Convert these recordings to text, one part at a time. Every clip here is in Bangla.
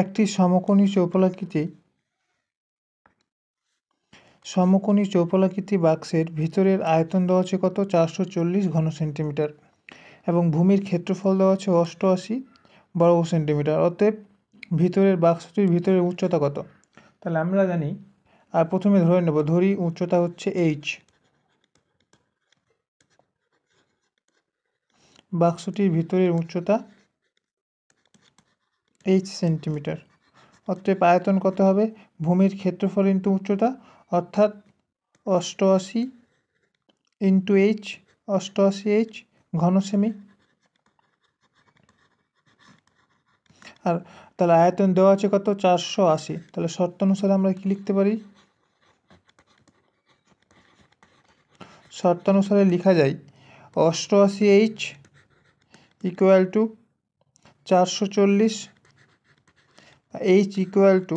একটি সমকোণী চৌপলাকৃতি সমকোণী চৌপলাকৃতি বাক্সের ভিতরের আয়তন দেওয়া আছে কত চারশো চল্লিশ ঘন সেন্টিমিটার এবং ভূমির ক্ষেত্রফল দেওয়া আছে অষ্টআশি বর্গ সেন্টিমিটার অতএব ভিতরের বাক্সটির ভিতরের উচ্চতা কত তাহলে আমরা জানি আর প্রথমে ধরে নেব ধরি উচ্চতা হচ্ছে এইচ বাক্সটির ভিতরের উচ্চতা এইচ সেন্টিমিটার অতএব আয়তন কত হবে ভূমির ক্ষেত্রফল ইন্টু উচ্চতা অর্থাৎ অষ্টআশি ইন্টু এইচ অষ্টআশি এইচ ঘনসেমি আর তাহলে আয়তন দেওয়া আছে কত চারশো আশি তাহলে শর্ত অনুসারে আমরা কি লিখতে পারি শর্তানুসারে লেখা যায় অষ্টআশি এইচ ইকুয়াল টু চারশো চল্লিশ এইচ ইকুয়াল টু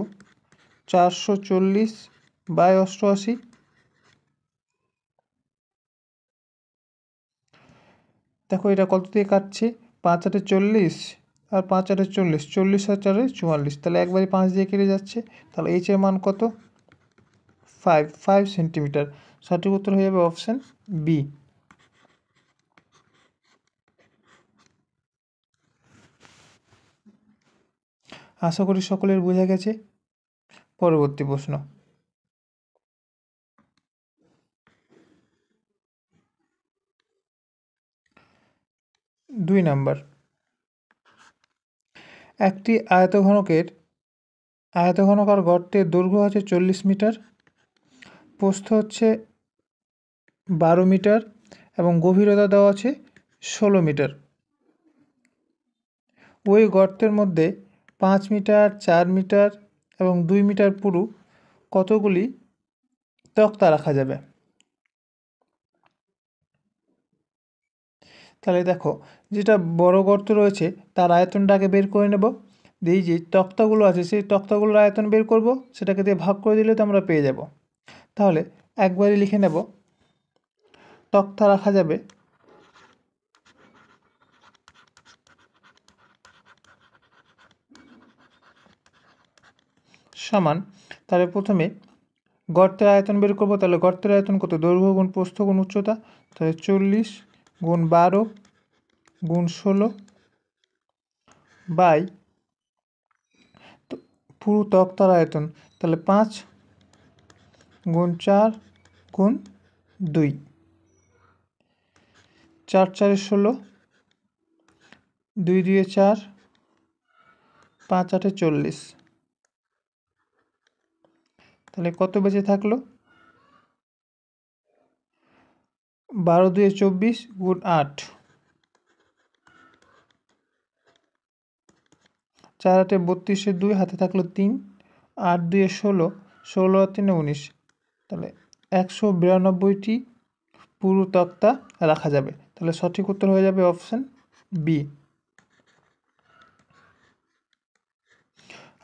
চারশো চল্লিশ বাই অষ্টআশি দেখো এটা কত দিয়ে কাটছে পাঁচ হাজার চল্লিশ আর পাঁচ হাজার চল্লিশ চল্লিশ আর চুয়াল্লিশ তাহলে একবারে পাঁচ দিয়ে কেটে যাচ্ছে তাহলে এইচের মান কত ফাইভ ফাইভ সেন্টিমিটার সঠিক উত্তর হয়ে যাবে অপশান বি আশা করি সকলের বোঝা গেছে পরবর্তী প্রশ্ন দুই নাম্বার একটি আয়তঘনকের আয়তঘনকার গর্তের দৈর্ঘ্য আছে চল্লিশ মিটার প্রস্থ হচ্ছে বারো মিটার এবং গভীরতা দেওয়া আছে ষোলো মিটার ওই গর্তের মধ্যে পাঁচ মিটার চার মিটার এবং দুই মিটার পুরু কতগুলি তক্তা রাখা যাবে তাহলে দেখো যেটা বড় গর্ত রয়েছে তার আয়তনটাকে বের করে নেব দিয়ে যে তক্তাগুলো আছে সেই তক্তাগুলোর আয়তন বের করব সেটাকে দিয়ে ভাগ করে দিলে তো আমরা পেয়ে যাব তাহলে একবারই লিখে নেব তক্তা রাখা যাবে সমান তাহলে প্রথমে গর্তের আয়তন বের করবো তাহলে গর্তের আয়তন কত দৈর্ঘ্য গুণ প্রস্থ গুণ উচ্চতা তাহলে চল্লিশ গুণ বারো গুণ ষোলো বাই পুরো তক্তার আয়তন তাহলে পাঁচ গুণ চার গুণ দুই চার চারে ষোলো দুই দুয়ে চার পাঁচ আটে চল্লিশ তাহলে কত বেঁচে থাকলো বারো দুয়ে চব্বিশ গুণ আট চার আটে বত্রিশে দুই হাতে থাকলো তিন আট দুয়ে ষোলো ষোলো তিনে উনিশ তাহলে একশো বিরানব্বইটি পুরো তক্তা রাখা যাবে তাহলে সঠিক উত্তর হয়ে যাবে অপশান বি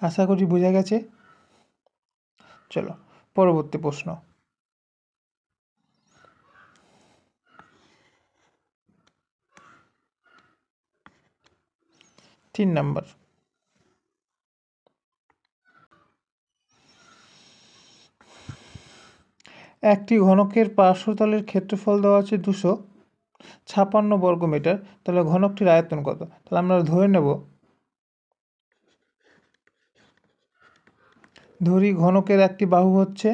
আশা করি বোঝা গেছে চলো পরবর্তী প্রশ্ন তিন নাম্বার একটি ঘনকের পার্শ্বতলের ক্ষেত্রফল দেওয়া আছে দুশো ছাপান্ন বর্গ মিটার তাহলে ঘনকটির আয়তন কত তাহলে আমরা ধরে নেব ধরি ঘনকের একটি বাহু হচ্ছে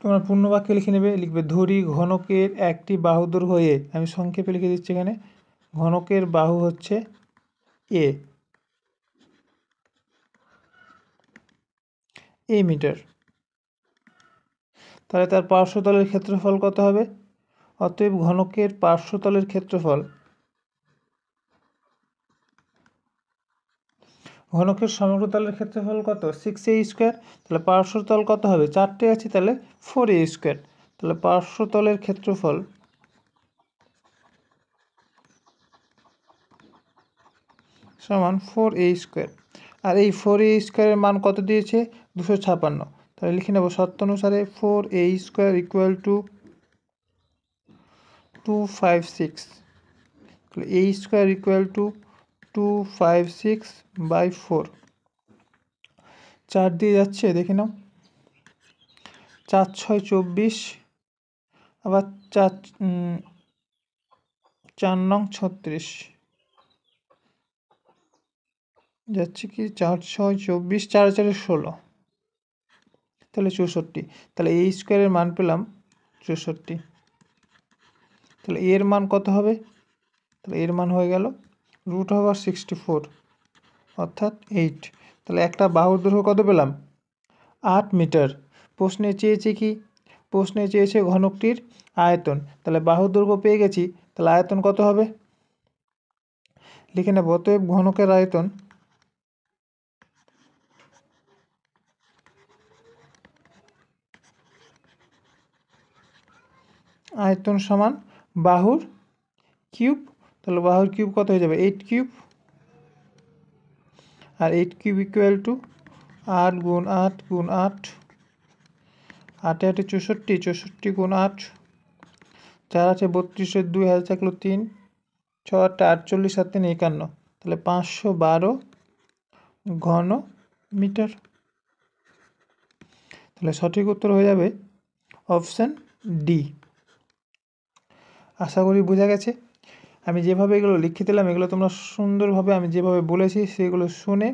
তোমরা পূর্ণবাক্য লিখে নেবে লিখবে ধরি ঘনকের একটি বাহু হয়ে আমি সংক্ষেপে লিখে দিচ্ছি এখানে ঘনকের বাহু হচ্ছে এ এ মিটার তাহলে তার পার্শ্বতলের ক্ষেত্রফল কত হবে অতএব ঘনকের পার্শ্বতলের ক্ষেত্রফল ঘনকের সমগ্র তলের ক্ষেত্রফল কত সিক্স এ স্কোয়ার তাহলে পার্শ্বতল তল কত হবে চারটে আছে তাহলে ফোর এ স্কোয়ার তাহলে পার্শ্ব তলের ক্ষেত্রফল সমান ফোর এ স্কোয়ার আর এই ফোর এ স্কোয়ারের মান কত দিয়েছে দুশো ছাপান্ন তাহলে লিখে নেব সত্য অনুসারে four A square equal to two five six তাহলে A square equal to two five six by four চার দিয়ে যাচ্ছে দেখে নাও চার ছয় চব্বিশ আবার চার চার নং ছত্রিশ যাচ্ছে কি চার ছয় চব্বিশ চার চারে ষোলো তাহলে চৌষট্টি তাহলে এই স্কোয়ারের মান পেলাম চৌষট্টি তাহলে এর মান কত হবে তাহলে এর মান হয়ে গেল রুট ওভার সিক্সটি ফোর অর্থাৎ এইট তাহলে একটা বাহুর দৈর্ঘ্য কত পেলাম আট মিটার প্রশ্নে চেয়েছে কি প্রশ্নে চেয়েছে ঘনকটির আয়তন তাহলে বাহুর দৈর্ঘ্য পেয়ে গেছি তাহলে আয়তন কত হবে লিখে নেব অতএব ঘনকের আয়তন আয়তন সমান বাহুর কিউব তাহলে বাহুর কিউব কত হয়ে যাবে এইট কিউব আর এইট কিউব ইকুয়াল টু আট গুণ আট গুণ আট আটে আটে চৌষট্টি চৌষট্টি গুণ আট চার আছে বত্রিশে দুই হাজার থাকলো তিন ছ আটটা আটচল্লিশ সাত তিন একান্ন তাহলে পাঁচশো বারো ঘন মিটার তাহলে সঠিক উত্তর হয়ে যাবে অপশান ডি আশা করি বোঝা গেছে আমি যেভাবে এগুলো লিখে দিলাম এগুলো তোমরা সুন্দরভাবে আমি যেভাবে বলেছি সেগুলো শুনে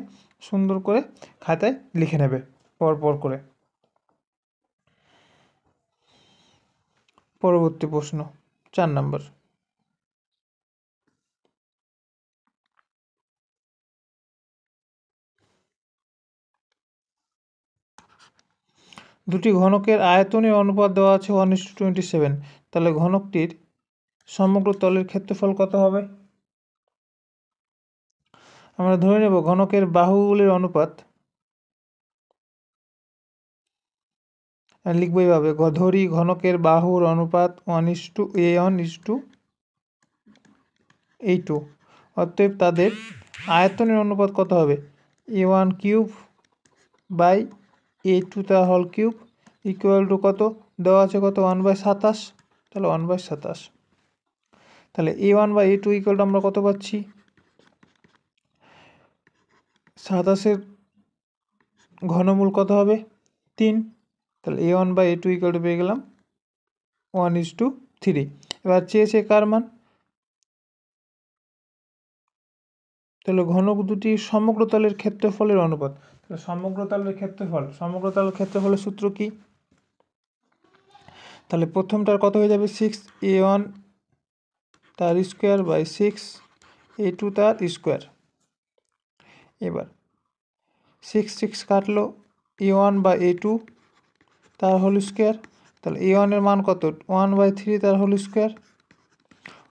সুন্দর করে খাতায় লিখে নেবে পরপর করে পরবর্তী প্রশ্ন চার নম্বর দুটি ঘনকের আয়তনের অনুপাত দেওয়া আছে one is to twenty seven তাহলে ঘনকটির সমগ্র তলের ক্ষেত্রফল কত হবে আমরা ধরে নেব ঘনকের বাহুগুলির অনুপাত লিখব এইভাবে ধরি ঘনকের বাহুর অনুপাত one is to A one is to এই টু অতএব তাদের আয়তনের অনুপাত কত হবে A one cube by A two তা হল কিউব ইকুয়াল টু কত দেওয়া আছে কত ওয়ান বাই সাতাশ তাহলে ওয়ান বাই সাতাশ তাহলে এ ওয়ান বা এ টু ইকুয়ালটা আমরা কত পাচ্ছি সাতাশের ঘনমূল কত হবে তিন তাহলে এ ওয়ান বা এ টু ইকুয়াল পেয়ে গেলাম ওয়ান ইস টু থ্রি এবার চেয়েছে কার মান তাহলে ঘনক দুটি সমগ্র তলের ক্ষেত্রফলের অনুপাত তাহলে সমগ্র তলের ক্ষেত্রফল সমগ্র তলের ক্ষেত্রফলের সূত্র কি তাহলে প্রথমটার কত হয়ে যাবে সিক্স এ ওয়ান তার square by six A two তার স্কোয়ার এবার সিক্স সিক্স কাটলো A one by A two তার হোল স্কোয়ার তাহলে এ ওয়ানের মান কত ওয়ান বাই থ্রি তার whole square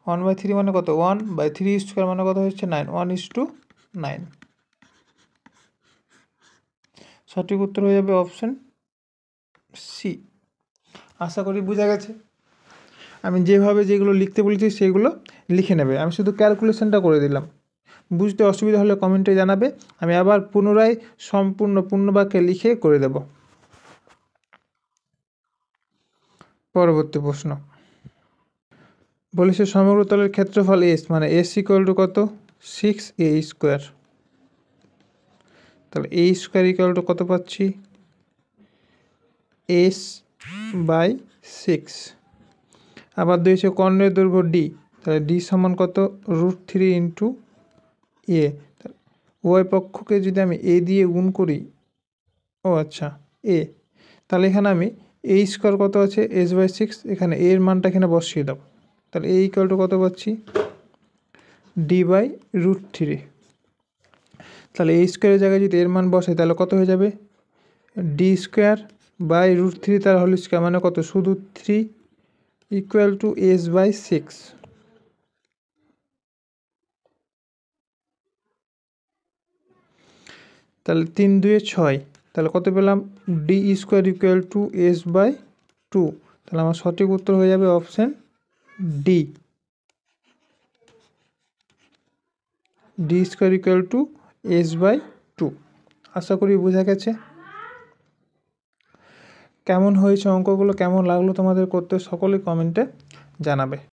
one by three মানে কত ওয়ান বাই থ্রি স্কোয়ার মানে কত হচ্ছে nine one is to nine সঠিক উত্তর হয়ে যাবে অপশান সি আশা করি বোঝা গেছে আমি যেভাবে যেগুলো লিখতে বলেছি সেগুলো লিখে নেবে আমি শুধু ক্যালকুলেশনটা করে দিলাম বুঝতে অসুবিধা হলে কমেন্টে জানাবে আমি আবার পুনরায় সম্পূর্ণ পূর্ণবাক্যে লিখে করে দেব পরবর্তী প্রশ্ন বলেছে সমগ্র তলের ক্ষেত্রফল এস মানে এস ইকুয়াল টু কত সিক্স এ স্কোয়ার তাহলে এ স্কোয়ার ইকুয়াল টু কত পাচ্ছি এস বাই সিক্স আবার দুই হচ্ছে কর্ণের দৈর্ঘ্য ডি তাহলে ডি সমান কত root three into A Y পক্ষকে যদি আমি এ দিয়ে গুণ করি ও আচ্ছা এ তাহলে এখানে আমি এ স্কোয়ার কত আছে এস বাই সিক্স এখানে এর মানটা এখানে বসিয়ে দাও তাহলে এ ইকুয়াল টু কত পাচ্ছি ডি বাই রুট থ্রি তাহলে এই স্কোয়ারের জায়গায় যদি এর মান বসে তাহলে কত হয়ে যাবে D square by root three তার হোল স্কোয়ার মানে কত শুধু three equal to s by 6 তাহলে তিন দুয়ে ছয় তাহলে কত পেলাম D square equal to S by two তাহলে আমার সঠিক উত্তর হয়ে যাবে option D D square equal to S by two আশা করি বোঝা গেছে কেমন হয়েছে অঙ্কগুলো কেমন লাগলো তোমাদের করতে সকলে কমেন্টে জানাবে